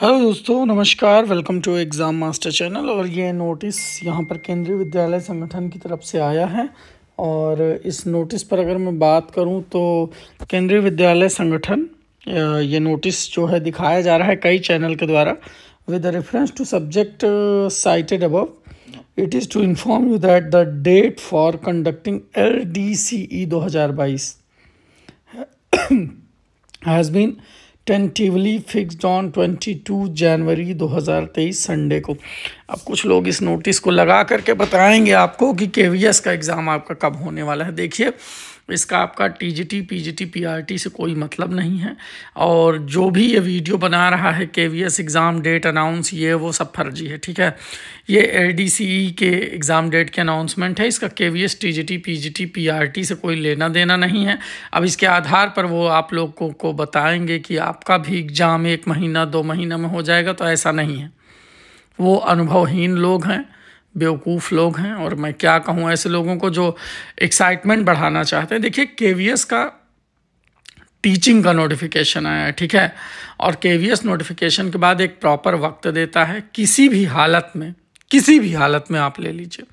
hello दोस्तों नमस्कार welcome to exam master channel और ये नोटिस यहाँ पर केंद्रीय विद्यालय संगठन की तरफ से आया है और इस नोटिस पर अगर मैं बात करूँ तो केंद्रीय विद्यालय संगठन ये नोटिस जो है दिखाया जा रहा है कई चैनल के द्वारा with reference to subject cited above it is to inform you that the date for conducting L D C E दो हज़ार बाईस has been tentatively fixed on 22 January 2023 Sunday को अब कुछ लोग इस नोटिस को लगा करके बताएंगे आपको कि के का एग्ज़ाम आपका कब होने वाला है देखिए इसका आपका T G T P G T P R T से कोई मतलब नहीं है और जो भी ये वीडियो बना रहा है K V S exam date announce ये वो सब फर्जी है ठीक है ये एल डी सी ई के एग्ज़ाम डेट के अनाउंसमेंट है इसका K V S T G T P G T P R T से कोई लेना देना नहीं है अब इसके आधार पर वो आप लोगों को, को बताएंगे कि आपका भी एग्ज़ाम एक महीना दो महीना में हो जाएगा तो ऐसा नहीं है वो अनुभवहीन लोग हैं बेवकूफ़ लोग हैं और मैं क्या कहूँ ऐसे लोगों को जो एक्साइटमेंट बढ़ाना चाहते हैं देखिए के का टीचिंग का नोटिफिकेशन आया है ठीक है और के नोटिफिकेशन के बाद एक प्रॉपर वक्त देता है किसी भी हालत में किसी भी हालत में आप ले लीजिए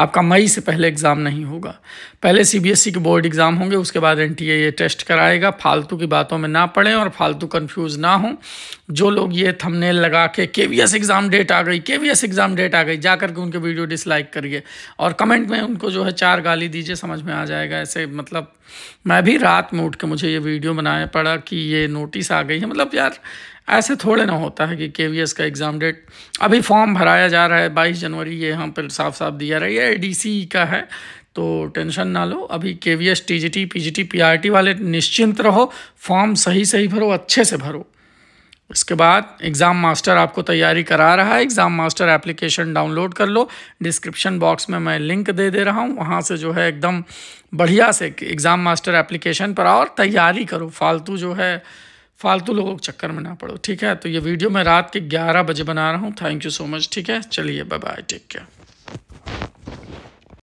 आपका मई से पहले एग्ज़ाम नहीं होगा पहले सीबीएसई e के बोर्ड एग्ज़ाम होंगे उसके बाद एन ये टेस्ट कराएगा फालतू की बातों में ना पढ़ें और फालतू कन्फ्यूज़ ना हों जो लोग ये थंबनेल लगा के के एग्ज़ाम डेट आ गई के एग्ज़ाम डेट आ गई जा करके उनके वीडियो डिसलाइक करिए और कमेंट में उनको जो है चार गाली दीजिए समझ में आ जाएगा ऐसे मतलब मैं भी रात में उठ के मुझे ये वीडियो बनाया पड़ा कि ये नोटिस आ गई है मतलब यार ऐसे थोड़े ना होता है कि के का एग्ज़ाम डेट अभी फॉर्म भराया जा रहा है बाईस जनवरी ये यहाँ पर साफ साफ दिया रहा है ए का है तो टेंशन ना लो अभी K V S T G T P G T P R T वाले निश्चिंत रहो फॉर्म सही सही भरो अच्छे से भरो इसके बाद एग्ज़ाम मास्टर आपको तैयारी करा रहा है एग्ज़ाम मास्टर एप्लीकेशन डाउनलोड कर लो डिस्क्रिप्शन बॉक्स में मैं लिंक दे दे रहा हूँ वहाँ से जो है एकदम बढ़िया से एग्ज़ाम मास्टर एप्लीकेशन पर और तैयारी करो फालतू जो है फालतू लोगों के चक्कर में ना पड़ो ठीक है तो ये वीडियो मैं रात के ग्यारह बजे बना रहा हूँ थैंक यू सो मच ठीक है चलिए बाय बाय टेक केयर